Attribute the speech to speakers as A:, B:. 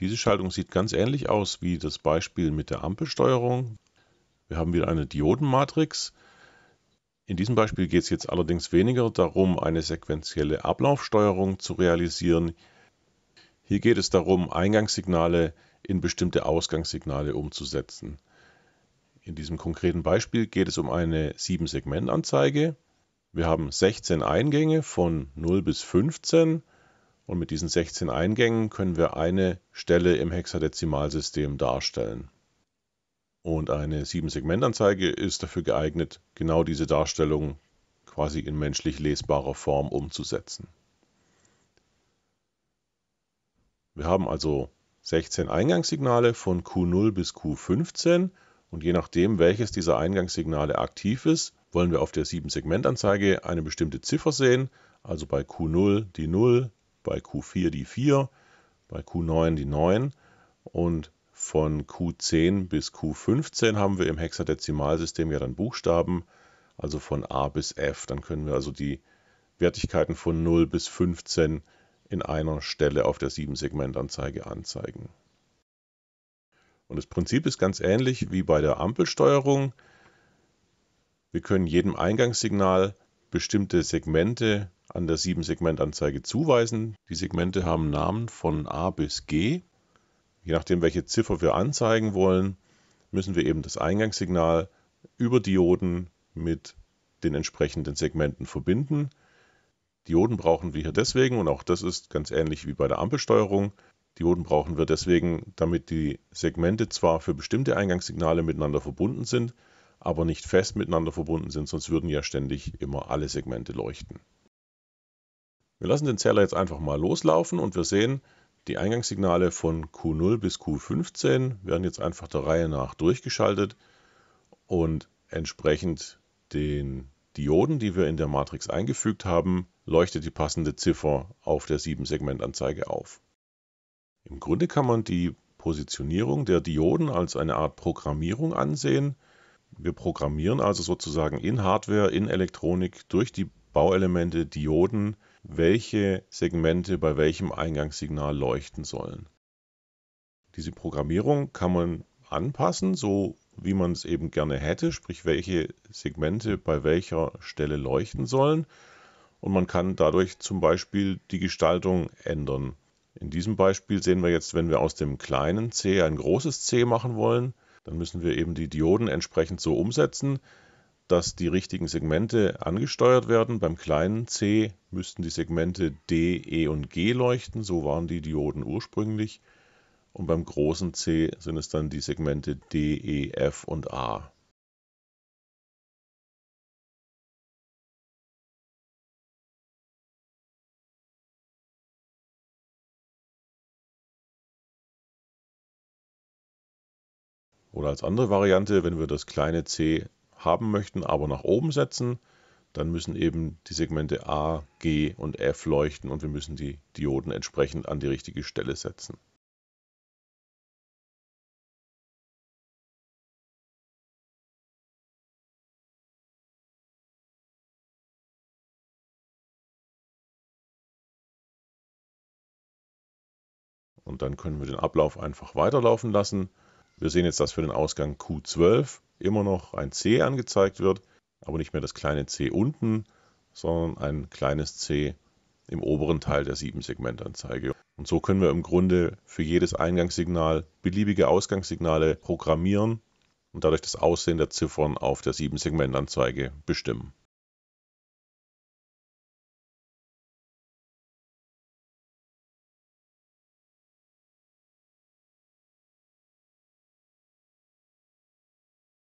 A: Diese Schaltung sieht ganz ähnlich aus wie das Beispiel mit der Ampelsteuerung. Wir haben wieder eine Diodenmatrix. In diesem Beispiel geht es jetzt allerdings weniger darum, eine sequentielle Ablaufsteuerung zu realisieren. Hier geht es darum, Eingangssignale in bestimmte Ausgangssignale umzusetzen. In diesem konkreten Beispiel geht es um eine 7-Segment-Anzeige. Wir haben 16 Eingänge von 0 bis 15 und mit diesen 16 Eingängen können wir eine Stelle im Hexadezimalsystem darstellen. Und eine 7-Segment-Anzeige ist dafür geeignet, genau diese Darstellung quasi in menschlich lesbarer Form umzusetzen. Wir haben also 16 Eingangssignale von Q0 bis Q15 und je nachdem, welches dieser Eingangssignale aktiv ist, wollen wir auf der 7-Segment-Anzeige eine bestimmte Ziffer sehen, also bei Q0 die 0, bei Q4 die 4, bei Q9 die 9 und von Q10 bis Q15 haben wir im Hexadezimalsystem ja dann Buchstaben, also von A bis F. Dann können wir also die Wertigkeiten von 0 bis 15 in einer Stelle auf der 7-Segment-Anzeige anzeigen. Und das Prinzip ist ganz ähnlich wie bei der Ampelsteuerung. Wir können jedem Eingangssignal bestimmte Segmente an der 7-Segment-Anzeige zuweisen. Die Segmente haben Namen von A bis G. Je nachdem, welche Ziffer wir anzeigen wollen, müssen wir eben das Eingangssignal über Dioden mit den entsprechenden Segmenten verbinden. Dioden brauchen wir hier deswegen, und auch das ist ganz ähnlich wie bei der Ampelsteuerung, Dioden brauchen wir deswegen, damit die Segmente zwar für bestimmte Eingangssignale miteinander verbunden sind, aber nicht fest miteinander verbunden sind, sonst würden ja ständig immer alle Segmente leuchten. Wir lassen den Zähler jetzt einfach mal loslaufen und wir sehen, die Eingangssignale von Q0 bis Q15 werden jetzt einfach der Reihe nach durchgeschaltet und entsprechend den Dioden, die wir in der Matrix eingefügt haben, leuchtet die passende Ziffer auf der 7-Segment-Anzeige auf. Im Grunde kann man die Positionierung der Dioden als eine Art Programmierung ansehen. Wir programmieren also sozusagen in Hardware, in Elektronik durch die Bauelemente Dioden welche Segmente bei welchem Eingangssignal leuchten sollen. Diese Programmierung kann man anpassen, so wie man es eben gerne hätte, sprich welche Segmente bei welcher Stelle leuchten sollen. Und man kann dadurch zum Beispiel die Gestaltung ändern. In diesem Beispiel sehen wir jetzt, wenn wir aus dem kleinen C ein großes C machen wollen, dann müssen wir eben die Dioden entsprechend so umsetzen, dass die richtigen Segmente angesteuert werden. Beim kleinen c müssten die Segmente D, E und G leuchten, so waren die Dioden ursprünglich. Und beim großen C
B: sind es dann die Segmente D, E, F und A. Oder als andere Variante, wenn wir das kleine c haben möchten,
A: aber nach oben setzen, dann müssen eben die Segmente A, G und F leuchten und
B: wir müssen die Dioden entsprechend an die richtige Stelle setzen. Und dann können wir den Ablauf einfach weiterlaufen
A: lassen. Wir sehen jetzt, dass für den Ausgang Q12 immer noch ein C angezeigt wird, aber nicht mehr das kleine C unten, sondern ein kleines C im oberen Teil der 7-Segment-Anzeige. Und so können wir im Grunde für jedes Eingangssignal beliebige Ausgangssignale programmieren und dadurch das Aussehen der Ziffern auf der 7-Segment-Anzeige
B: bestimmen.